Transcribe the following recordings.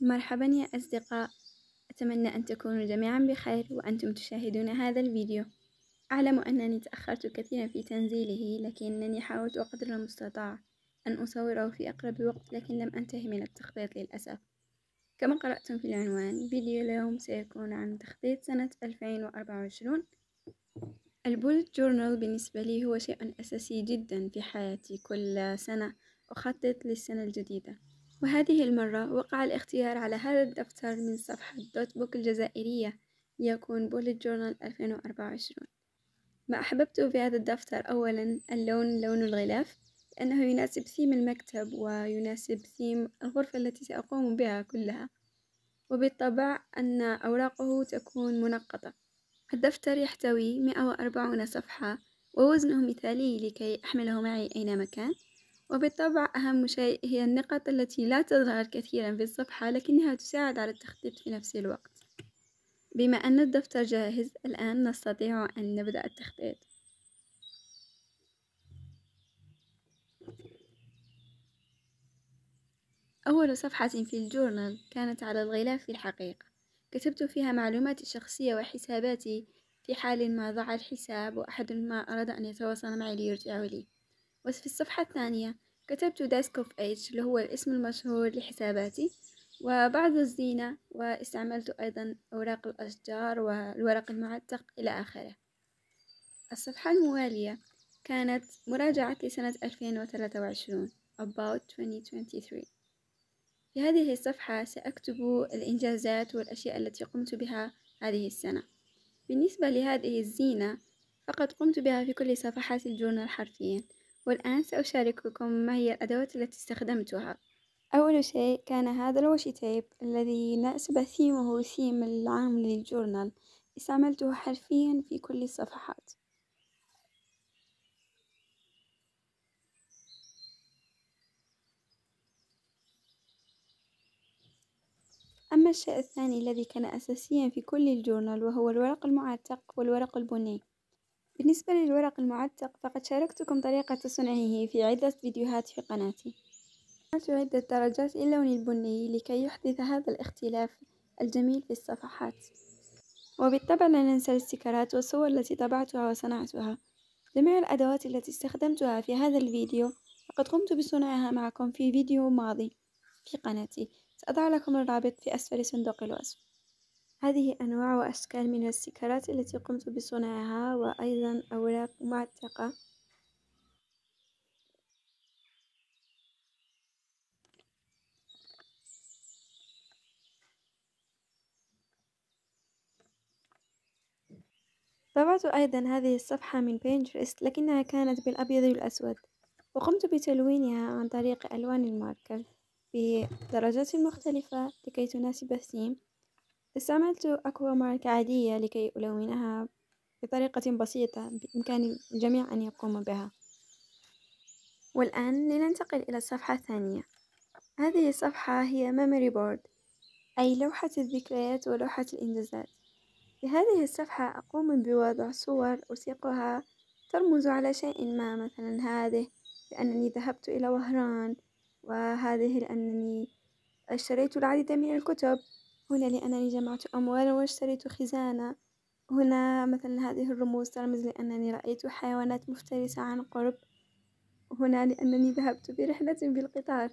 مرحبا يا أصدقاء أتمنى أن تكونوا جميعا بخير وأنتم تشاهدون هذا الفيديو أعلم أنني تأخرت كثيرا في تنزيله لكنني حاولت قدر المستطاع أن أصوره في أقرب وقت لكن لم أنتهي من التخطيط للأسف كما قرأتم في العنوان فيديو اليوم سيكون عن تخطيط سنة 2024 البولت جورنال بالنسبة لي هو شيء أساسي جدا في حياتي كل سنة أخطط للسنة الجديدة وهذه المرة وقع الاختيار على هذا الدفتر من صفحة دوت بوك الجزائرية ليكون بوليت جورنال 2024 ما أحببته في هذا الدفتر أولا اللون لون الغلاف لأنه يناسب ثيم المكتب ويناسب ثيم الغرفة التي سأقوم بها كلها وبالطبع أن أوراقه تكون منقطة الدفتر يحتوي 140 صفحة ووزنه مثالي لكي أحمله معي أينما كان وبالطبع أهم شيء هي النقط التي لا تظهر كثيرا في الصفحة لكنها تساعد على التخطيط في نفس الوقت بما أن الدفتر جاهز الآن نستطيع أن نبدأ التخطيط أول صفحة في الجورنال كانت على الغلاف في الحقيقة كتبت فيها معلوماتي الشخصية وحساباتي في حال ما ضاع الحساب وأحد ما أراد أن يتواصل معي ليرجعه لي بس في الصفحة الثانية كتبت داسك اوف ايج اللي هو الاسم المشهور لحساباتي وبعض الزينة واستعملت أيضا أوراق الأشجار والورق المعتق إلى آخره الصفحة الموالية كانت مراجعة لسنة 2023 about 2023 في هذه الصفحة سأكتب الإنجازات والأشياء التي قمت بها هذه السنة بالنسبة لهذه الزينة فقد قمت بها في كل صفحات الجورنال حرفيا والآن سأشارككم ما هي الأدوات التي استخدمتها أول شيء كان هذا الوشي تيب الذي ناسب ثيمه ثيم العام للجورنال استعملته حرفيا في كل الصفحات أما الشيء الثاني الذي كان أساسيا في كل الجورنال وهو الورق المعتق والورق البني بالنسبة للورق المعتق فقد شاركتكم طريقة صنعه في عدة فيديوهات في قناتي عملت عدة درجات اللون البني لكي يحدث هذا الاختلاف الجميل في الصفحات وبالطبع لا ننسى الاستيكرات والصور التي طبعتها وصنعتها جميع الأدوات التي استخدمتها في هذا الفيديو فقد قمت بصنعها معكم في فيديو ماضي في قناتي سأضع لكم الرابط في أسفل صندوق الوصف هذه أنواع وأشكال من السكرات التي قمت بصنعها وأيضا أوراق معتقة طبعت أيضا هذه الصفحة من بينترست لكنها كانت بالأبيض والأسود وقمت بتلوينها عن طريق ألوان الماركر بدرجات مختلفة لكي تناسب الثيم استعملت أكوا مارك عادية لكي ألونها بطريقة بسيطة بإمكان الجميع أن يقوم بها والآن لننتقل إلى الصفحة الثانية هذه الصفحة هي ميموري بورد أي لوحة الذكريات ولوحة الإنجازات في هذه الصفحة أقوم بوضع صور أسيقها ترمز على شيء ما مثلا هذه لأنني ذهبت إلى وهران وهذه لأنني اشتريت العديد من الكتب هنا لأنني جمعت أموالا واشتريت خزانة هنا مثلا هذه الرموز ترمز لأنني رأيت حيوانات مفترسة عن قرب هنا لأنني ذهبت برحلة بالقطار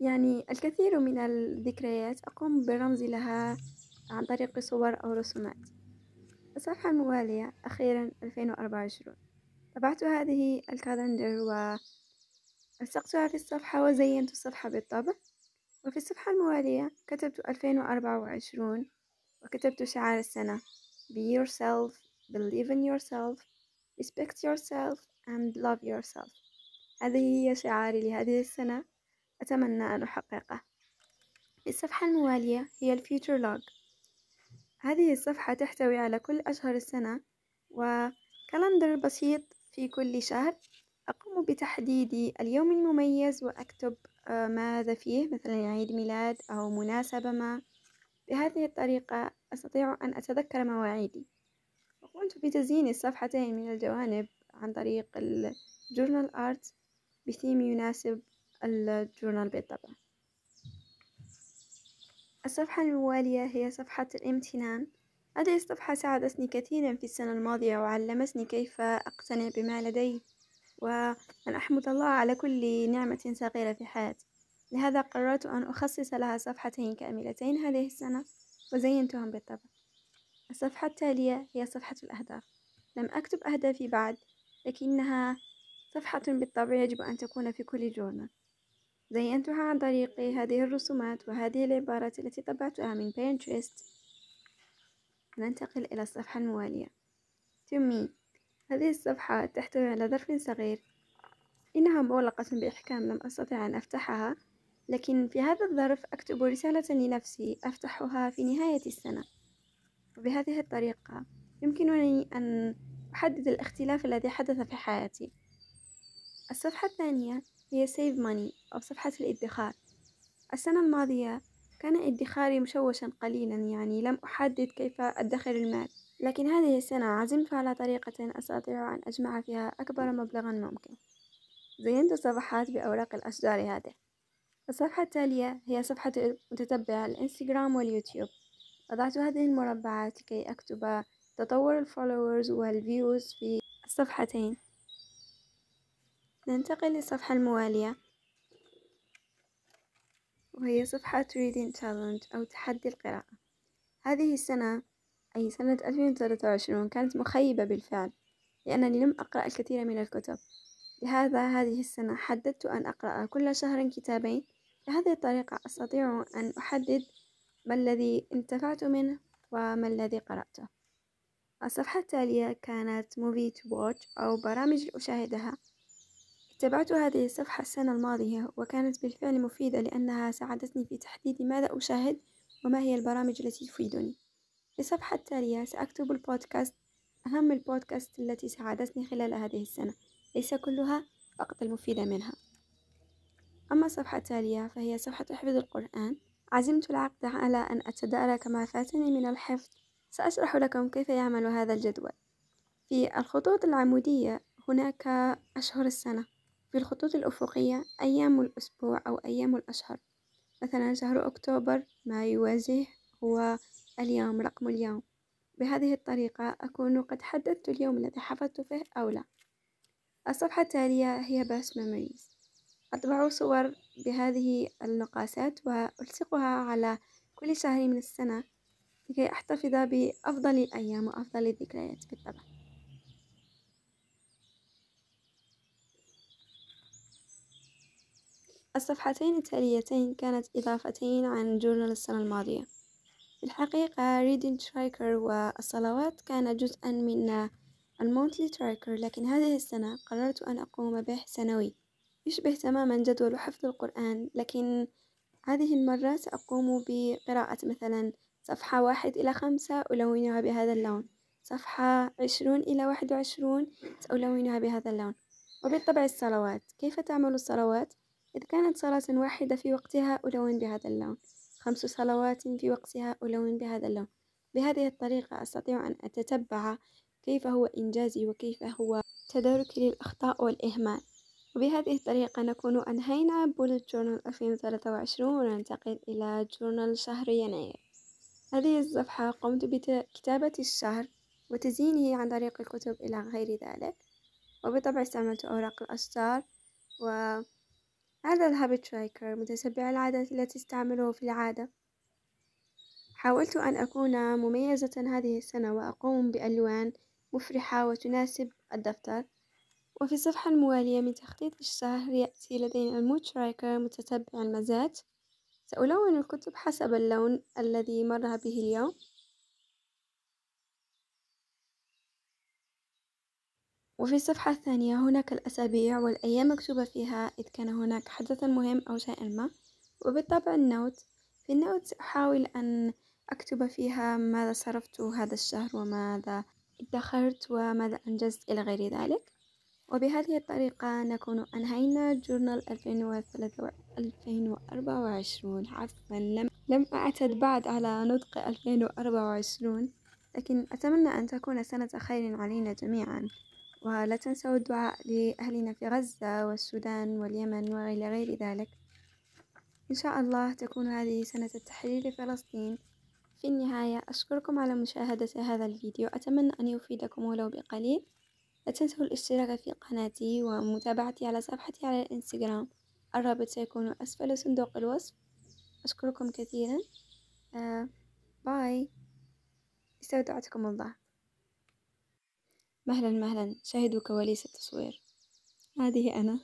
يعني الكثير من الذكريات أقوم بالرمز لها عن طريق صور أو رسومات الصفحة الموالية أخيرا 2024 طبعت هذه الكالندر و ألصقتها في الصفحة وزينت الصفحة بالطبع وفي الصفحة الموالية كتبت 2024 وكتبت شعار السنة Be yourself, believe in yourself, respect yourself and love yourself هذه هي شعاري لهذه السنة أتمنى أن أحققه الصفحة الموالية هي الفيوتشر لوج هذه الصفحة تحتوي على كل أشهر السنة وكالندر بسيط في كل شهر أقوم بتحديد اليوم المميز وأكتب آه، ماذا فيه مثلا عيد ميلاد أو مناسبة ما بهذه الطريقة أستطيع أن أتذكر مواعيدي وقمت بتزيين الصفحتين من الجوانب عن طريق الجورنال آرت بثيم يناسب الجورنال بالطبع الصفحة الموالية هي صفحة الامتنان هذه الصفحة ساعدتني كثيرا في السنة الماضية وعلمتني كيف أقتنع بما لدي وأن أحمد الله على كل نعمة صغيرة في حياتي لهذا قررت أن أخصص لها صفحتين كاملتين هذه السنة وزينتهم بالطبع الصفحة التالية هي صفحة الأهداف لم أكتب أهدافي بعد لكنها صفحة بالطبع يجب أن تكون في كل جورنال زينتها عن طريق هذه الرسومات وهذه العبارات التي طبعتها من بينترست ننتقل إلى الصفحة الموالية To me هذه الصفحة تحتوي على ظرف صغير إنها مغلقة بإحكام لم أستطع أن أفتحها لكن في هذا الظرف أكتب رسالة لنفسي أفتحها في نهاية السنة وبهذه الطريقة يمكنني أن أحدد الاختلاف الذي حدث في حياتي الصفحة الثانية هي سيف ماني أو صفحة الادخار السنة الماضية كان ادخاري مشوشا قليلا يعني لم أحدد كيف أدخر المال لكن هذه السنة عزمت على طريقة أستطيع أن أجمع فيها أكبر مبلغ ممكن زينت الصفحات بأوراق الأشجار هذه الصفحة التالية هي صفحة متتبع الإنستغرام واليوتيوب وضعت هذه المربعات لكي أكتب تطور الفولورز والفيوز في الصفحتين ننتقل للصفحة الموالية وهي صفحة Reading Challenge أو تحدي القراءة هذه السنة أي سنة 2023 كانت مخيبة بالفعل لأنني لم أقرأ الكثير من الكتب لهذا هذه السنة حددت أن أقرأ كل شهر كتابين بهذه الطريقة أستطيع أن أحدد ما الذي انتفعت منه وما الذي قرأته الصفحة التالية كانت موفي تو واتش أو برامج أشاهدها اتبعت هذه الصفحة السنة الماضية وكانت بالفعل مفيدة لأنها ساعدتني في تحديد ماذا أشاهد وما هي البرامج التي تفيدني في صفحة تالية سأكتب البودكاست أهم البودكاست التي ساعدتني خلال هذه السنة ليس كلها فقط المفيدة منها أما الصفحة التالية فهي صفحة حفظ القرآن عزمت العقد على أن أتدارك ما فاتني من الحفظ سأشرح لكم كيف يعمل هذا الجدول في الخطوط العمودية هناك أشهر السنة في الخطوط الأفقية أيام الأسبوع أو أيام الأشهر مثلا شهر أكتوبر ما يواجه هو اليوم رقم اليوم بهذه الطريقة أكون قد حددت اليوم الذي حفظت فيه أو لا الصفحة التالية هي باس ميموريز أطبع صور بهذه النقاسات وألصقها على كل شهر من السنة لكي أحتفظ بأفضل الأيام وأفضل الذكريات بالطبع الصفحتين التاليتين كانت إضافتين عن جورنال السنة الماضية في الحقيقة ريدين تريكر والصلوات كان جزءا من المونتلي تريكر لكن هذه السنة قررت أن أقوم به سنوي يشبه تماما جدول حفظ القرآن لكن هذه المرة سأقوم بقراءة مثلا صفحة واحد إلى خمسة ألونها بهذا اللون صفحة عشرون إلى واحد وعشرون سألونها بهذا اللون وبالطبع الصلوات كيف تعمل الصلوات؟ إذا كانت صلاة واحدة في وقتها ألون بهذا اللون خمس صلوات في وقتها ألون بهذا اللون بهذه الطريقة أستطيع أن أتتبع كيف هو إنجازي وكيف هو تداركي للأخطاء والإهمال وبهذه الطريقة نكون أنهينا بولت جورنال 2023 وننتقل إلى جورنال شهر يناير هذه الصفحة قمت بكتابة الشهر وتزيينه عن طريق الكتب إلى غير ذلك وبالطبع استعملت أوراق الأشجار و هذا الهابت ترايكر متتبع العادات التي استعمله في العادة حاولت أن أكون مميزة هذه السنة وأقوم بألوان مفرحة وتناسب الدفتر وفي الصفحة الموالية من تخطيط الشهر يأتي لدينا المود تراكر متتبع المزاج سألون الكتب حسب اللون الذي مر به اليوم وفي الصفحة الثانية هناك الأسابيع والأيام مكتوبة فيها إذ كان هناك حدث مهم أو شيء ما وبالطبع النوت في النوت أحاول أن أكتب فيها ماذا صرفت هذا الشهر وماذا ادخرت وماذا أنجزت إلى غير ذلك وبهذه الطريقة نكون أنهينا جورنال 2024 عفوا لم, لم أعتد بعد على نطق 2024 لكن أتمنى أن تكون سنة خير علينا جميعا ولا تنسوا الدعاء لأهلنا في غزة والسودان واليمن وغير غير ذلك إن شاء الله تكون هذه سنة التحرير لفلسطين في النهاية أشكركم على مشاهدة هذا الفيديو أتمنى أن يفيدكم ولو بقليل لا تنسوا الاشتراك في قناتي ومتابعتي على صفحتي على الانستغرام الرابط سيكون أسفل صندوق الوصف أشكركم كثيرا آه باي استودعتكم الله مهلا مهلا شاهدوا كواليس التصوير هذه أنا